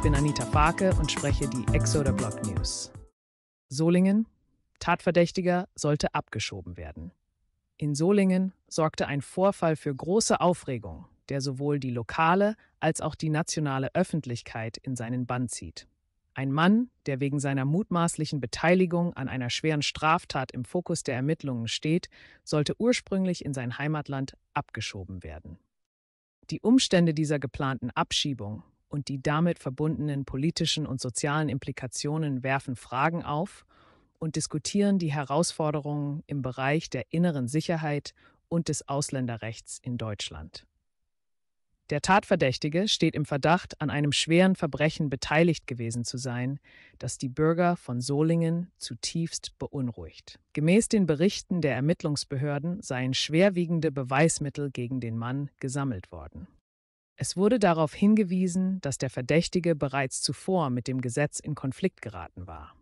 Ich bin Anita Farke und spreche die Exoder Block News. Solingen. Tatverdächtiger sollte abgeschoben werden. In Solingen sorgte ein Vorfall für große Aufregung, der sowohl die lokale als auch die nationale Öffentlichkeit in seinen Bann zieht. Ein Mann, der wegen seiner mutmaßlichen Beteiligung an einer schweren Straftat im Fokus der Ermittlungen steht, sollte ursprünglich in sein Heimatland abgeschoben werden. Die Umstände dieser geplanten Abschiebung und die damit verbundenen politischen und sozialen Implikationen werfen Fragen auf und diskutieren die Herausforderungen im Bereich der inneren Sicherheit und des Ausländerrechts in Deutschland. Der Tatverdächtige steht im Verdacht, an einem schweren Verbrechen beteiligt gewesen zu sein, das die Bürger von Solingen zutiefst beunruhigt. Gemäß den Berichten der Ermittlungsbehörden seien schwerwiegende Beweismittel gegen den Mann gesammelt worden. Es wurde darauf hingewiesen, dass der Verdächtige bereits zuvor mit dem Gesetz in Konflikt geraten war.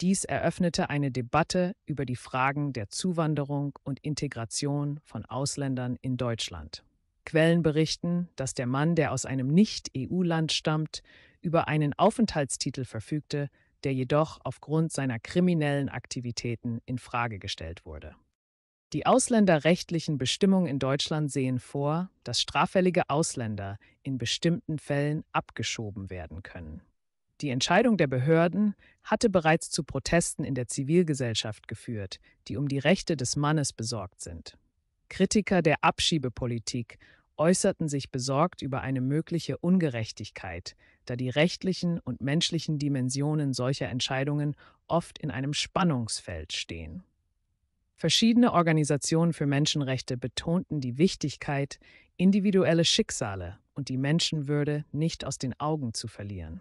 Dies eröffnete eine Debatte über die Fragen der Zuwanderung und Integration von Ausländern in Deutschland. Quellen berichten, dass der Mann, der aus einem Nicht-EU-Land stammt, über einen Aufenthaltstitel verfügte, der jedoch aufgrund seiner kriminellen Aktivitäten in Frage gestellt wurde. Die ausländerrechtlichen Bestimmungen in Deutschland sehen vor, dass straffällige Ausländer in bestimmten Fällen abgeschoben werden können. Die Entscheidung der Behörden hatte bereits zu Protesten in der Zivilgesellschaft geführt, die um die Rechte des Mannes besorgt sind. Kritiker der Abschiebepolitik äußerten sich besorgt über eine mögliche Ungerechtigkeit, da die rechtlichen und menschlichen Dimensionen solcher Entscheidungen oft in einem Spannungsfeld stehen. Verschiedene Organisationen für Menschenrechte betonten die Wichtigkeit, individuelle Schicksale und die Menschenwürde nicht aus den Augen zu verlieren.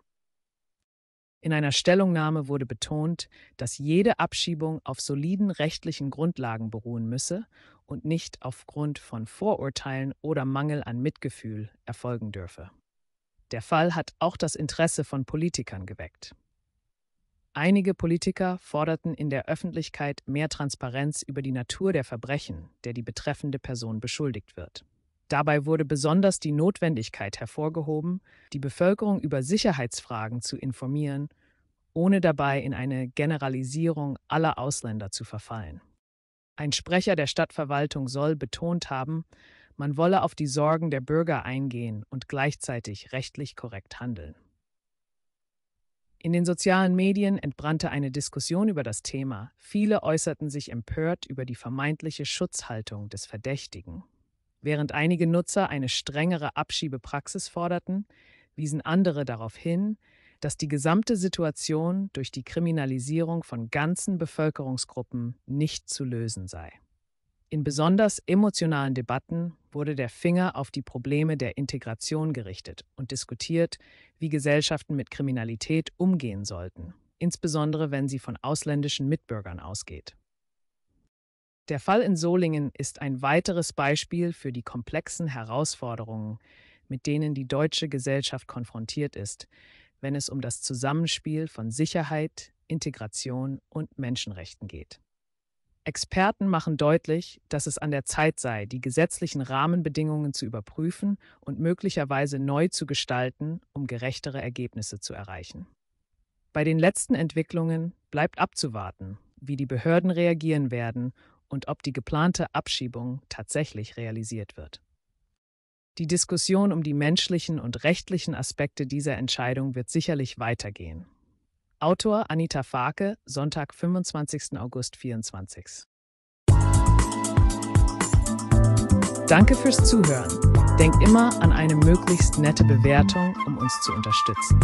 In einer Stellungnahme wurde betont, dass jede Abschiebung auf soliden rechtlichen Grundlagen beruhen müsse und nicht aufgrund von Vorurteilen oder Mangel an Mitgefühl erfolgen dürfe. Der Fall hat auch das Interesse von Politikern geweckt. Einige Politiker forderten in der Öffentlichkeit mehr Transparenz über die Natur der Verbrechen, der die betreffende Person beschuldigt wird. Dabei wurde besonders die Notwendigkeit hervorgehoben, die Bevölkerung über Sicherheitsfragen zu informieren, ohne dabei in eine Generalisierung aller Ausländer zu verfallen. Ein Sprecher der Stadtverwaltung soll betont haben, man wolle auf die Sorgen der Bürger eingehen und gleichzeitig rechtlich korrekt handeln. In den sozialen Medien entbrannte eine Diskussion über das Thema. Viele äußerten sich empört über die vermeintliche Schutzhaltung des Verdächtigen. Während einige Nutzer eine strengere Abschiebepraxis forderten, wiesen andere darauf hin, dass die gesamte Situation durch die Kriminalisierung von ganzen Bevölkerungsgruppen nicht zu lösen sei. In besonders emotionalen Debatten wurde der Finger auf die Probleme der Integration gerichtet und diskutiert, wie Gesellschaften mit Kriminalität umgehen sollten, insbesondere wenn sie von ausländischen Mitbürgern ausgeht. Der Fall in Solingen ist ein weiteres Beispiel für die komplexen Herausforderungen, mit denen die deutsche Gesellschaft konfrontiert ist, wenn es um das Zusammenspiel von Sicherheit, Integration und Menschenrechten geht. Experten machen deutlich, dass es an der Zeit sei, die gesetzlichen Rahmenbedingungen zu überprüfen und möglicherweise neu zu gestalten, um gerechtere Ergebnisse zu erreichen. Bei den letzten Entwicklungen bleibt abzuwarten, wie die Behörden reagieren werden und ob die geplante Abschiebung tatsächlich realisiert wird. Die Diskussion um die menschlichen und rechtlichen Aspekte dieser Entscheidung wird sicherlich weitergehen. Autor Anita Farke, Sonntag, 25. August 24. Danke fürs Zuhören. Denkt immer an eine möglichst nette Bewertung, um uns zu unterstützen.